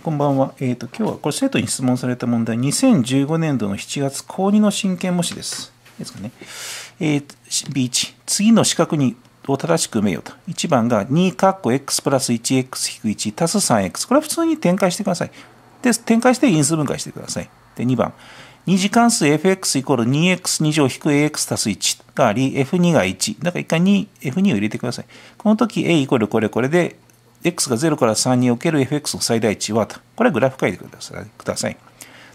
、こんばんは。えっ、ー、と、今日はこれ生徒に質問された問題、2015年度の7月、高2の真剣模試です。ですかね。えー、B1、次の四角にを正しく埋めようと。1番が2カッコ x プラス 1x-1 足す 3x。これは普通に展開してください。で、展開して因数分解してください。で、2番。2次関数 fx イコール 2x2 乗引く ax 足す1があり、f2 が1。だから一回2、f2 を入れてください。この時 a イコールこれこれで x が0から3における fx の最大値は、と。これはグラフ書いてください。ください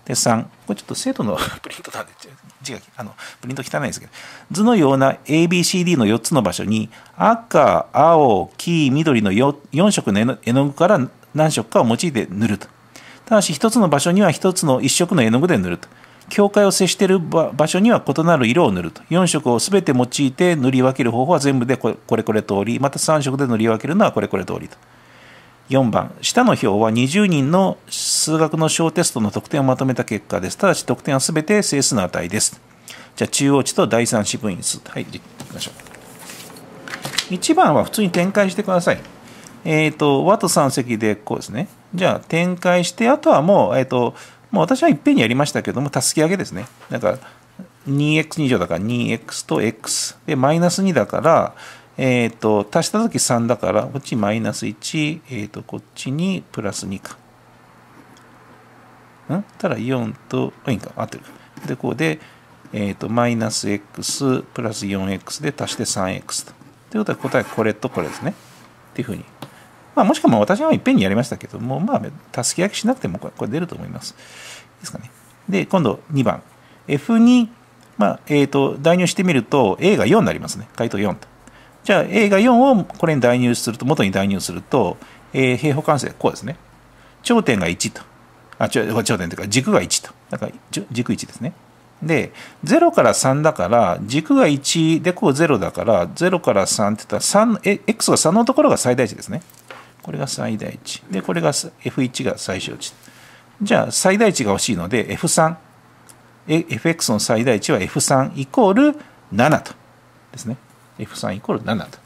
で、3、これちょっと生徒の プリントなんで、字が、あの、プリント汚いですけど、図のような ABCD の4つの場所に、赤、青、黄、緑の 4, 4色の絵の具から何色かを用いて塗ると。ただし、1つの場所には1つの1色の絵の具で塗ると。境界を接している場所には異なる色を塗ると。4色をすべて用いて塗り分ける方法は全部でこれこれ通り、また3色で塗り分けるのはこれこれ通りと。4番下の表は20人の数学の小テストの得点をまとめた結果ですただし得点はすべて整数の値ですじゃあ中央値と第3四分位数はいいきましょう1番は普通に展開してくださいえっ、ー、と和と三積でこうですねじゃあ展開してあとはもうえっ、ー、ともう私はいっぺんにやりましたけどもたすき上げですねだから 2x2 乗だから 2x と x でマイナス2だからえっ、ー、と、足した時3だから、こっちマイナス1、えっ、ー、と、こっちにプラス2か。んたら4と、いいか、合ってる。で、こうで、えっ、ー、と、マイナス x プラス 4x で足して 3x と。ということは答えこれとこれですね。っていうふうに。まあ、もしくは私はいっぺんにやりましたけども、まあ、助け焼きしなくてもこれ出ると思います。ですかね。で、今度2番。f に、まあ、えっ、ー、と、代入してみると、A が4になりますね。回答4と。じゃあ、A が4をこれに代入すると、元に代入すると、えー、平方完成、こうですね。頂点が1と。あ、ち頂点というか、軸が1と。だから、軸1ですね。で、0から3だから、軸が1でこう0だから、0から3って言ったら、え、x が3のところが最大値ですね。これが最大値。で、これが f1 が最小値。じゃあ、最大値が欲しいので、f3。fx の最大値は f3 イコール7と。ですね。F3 イコール7と。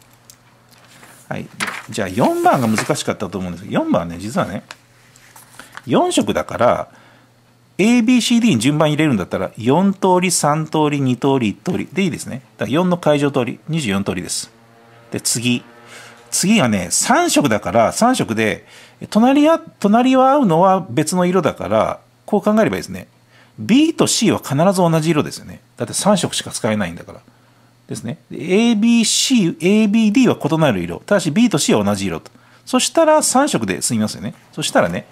はい。じゃあ4番が難しかったと思うんですけど、4番ね、実はね、4色だから、ABCD に順番入れるんだったら、4通り、3通り、2通り、1通りでいいですね。だから4の解除通り、24通りです。で、次。次がね、3色だから、3色で、隣は、隣は合うのは別の色だから、こう考えればいいですね。B と C は必ず同じ色ですよね。だって3色しか使えないんだから。ですね。ABC、ABD は異なる色。ただし B と C は同じ色と。そしたら3色で済みますよね。そしたらね、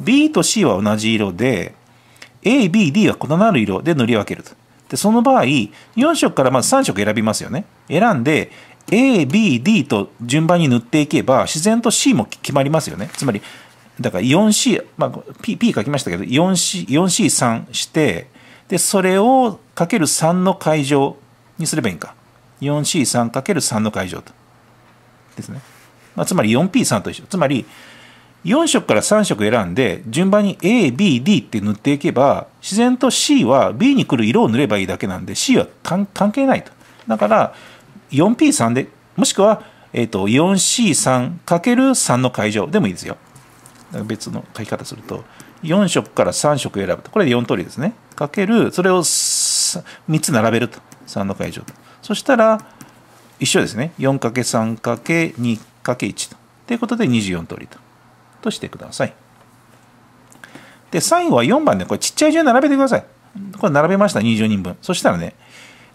B と C は同じ色で、A、B、D は異なる色で塗り分けると。で、その場合、4色からまず3色選びますよね。選んで、A、B、D と順番に塗っていけば、自然と C も決まりますよね。つまり、だから 4C、まあ、P、P 書きましたけど、4C、4C3 して、で、それをかける3の解場にすればいいんか。4C3×3 の解乗と。ですね。まあ、つまり 4P3 と一緒。つまり、4色から3色選んで、順番に A、B、D って塗っていけば、自然と C は B に来る色を塗ればいいだけなんで、C は関係ないと。だから、4P3 で、もしくは、えっ、ー、と、4C3×3 の解乗でもいいですよ。別の書き方すると、4色から3色選ぶと。これで4通りですね。かける、それを3つ並べると。3の解乗と。そしたら、一緒ですね。4×3×2×1 と。ということで24通りと。としてください。で、最後は4番で、これちっちゃい順並べてください。これ並べました、20人分。そしたらね、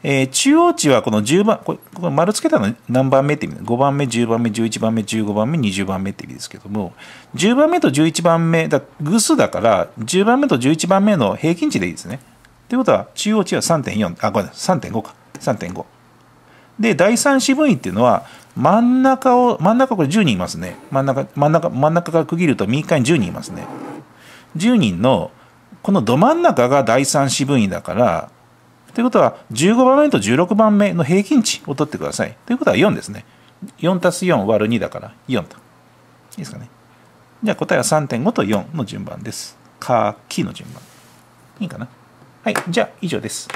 えー、中央値はこの10番、これ、これ丸つけたの何番目って意味で、5番目、10番目、11番目、15番目、20番目って意味ですけども、10番目と11番目、だ偶数だから、10番目と11番目の平均値でいいですね。ということは、中央値は3.4、あ、ごめんなさい、3.5か。3.5で第3四分位っていうのは真ん中を真ん中これ10人いますね真ん中真ん中真ん中から区切ると右側に10人いますね10人のこのど真ん中が第3四分位だからということは15番目と16番目の平均値を取ってくださいということは4ですね4 4 ÷ 2だから4といいですかねじゃあ答えは3.5と4の順番ですかきの順番いいかなはいじゃあ以上です